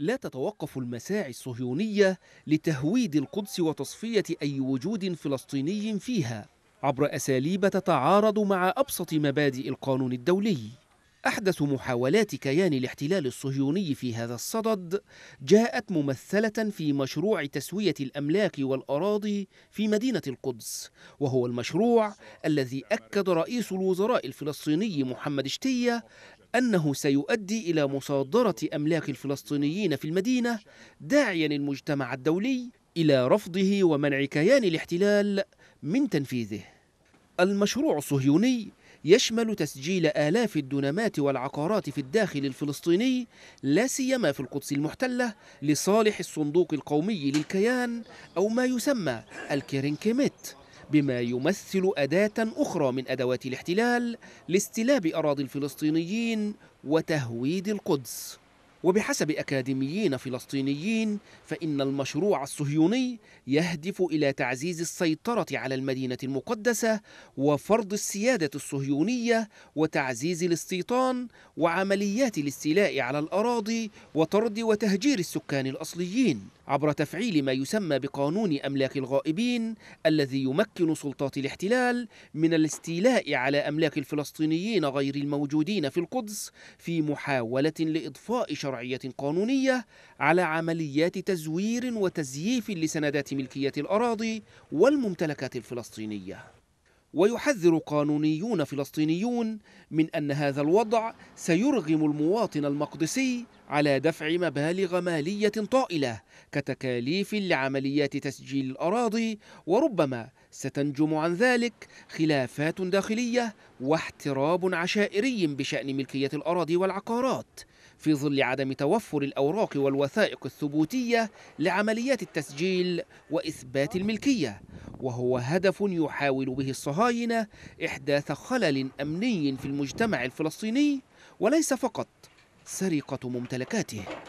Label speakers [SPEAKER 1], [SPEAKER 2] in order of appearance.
[SPEAKER 1] لا تتوقف المساعي الصهيونية لتهويد القدس وتصفية أي وجود فلسطيني فيها عبر أساليب تتعارض مع أبسط مبادئ القانون الدولي أحدث محاولات كيان الاحتلال الصهيوني في هذا الصدد جاءت ممثلة في مشروع تسوية الأملاك والأراضي في مدينة القدس وهو المشروع الذي أكد رئيس الوزراء الفلسطيني محمد شتية أنه سيؤدي إلى مصادرة أملاك الفلسطينيين في المدينة داعيا المجتمع الدولي إلى رفضه ومنع كيان الاحتلال من تنفيذه المشروع الصهيوني يشمل تسجيل آلاف الدنمات والعقارات في الداخل الفلسطيني لا سيما في القدس المحتلة لصالح الصندوق القومي للكيان أو ما يسمى الكيرنكيميت بما يمثل أداة أخرى من أدوات الاحتلال لاستلاب أراضي الفلسطينيين وتهويد القدس وبحسب أكاديميين فلسطينيين فإن المشروع الصهيوني يهدف إلى تعزيز السيطرة على المدينة المقدسة وفرض السيادة الصهيونية وتعزيز الاستيطان وعمليات الاستيلاء على الأراضي وطرد وتهجير السكان الأصليين عبر تفعيل ما يسمى بقانون أملاك الغائبين الذي يمكن سلطات الاحتلال من الاستيلاء على أملاك الفلسطينيين غير الموجودين في القدس في محاولة لإضفاء شرعية قانونية على عمليات تزوير وتزييف لسندات ملكية الأراضي والممتلكات الفلسطينية ويحذر قانونيون فلسطينيون من أن هذا الوضع سيرغم المواطن المقدسي على دفع مبالغ مالية طائلة كتكاليف لعمليات تسجيل الأراضي وربما ستنجم عن ذلك خلافات داخلية واحتراب عشائري بشأن ملكية الأراضي والعقارات في ظل عدم توفر الأوراق والوثائق الثبوتية لعمليات التسجيل وإثبات الملكية وهو هدف يحاول به الصهاينة إحداث خلل أمني في المجتمع الفلسطيني وليس فقط سرقة ممتلكاته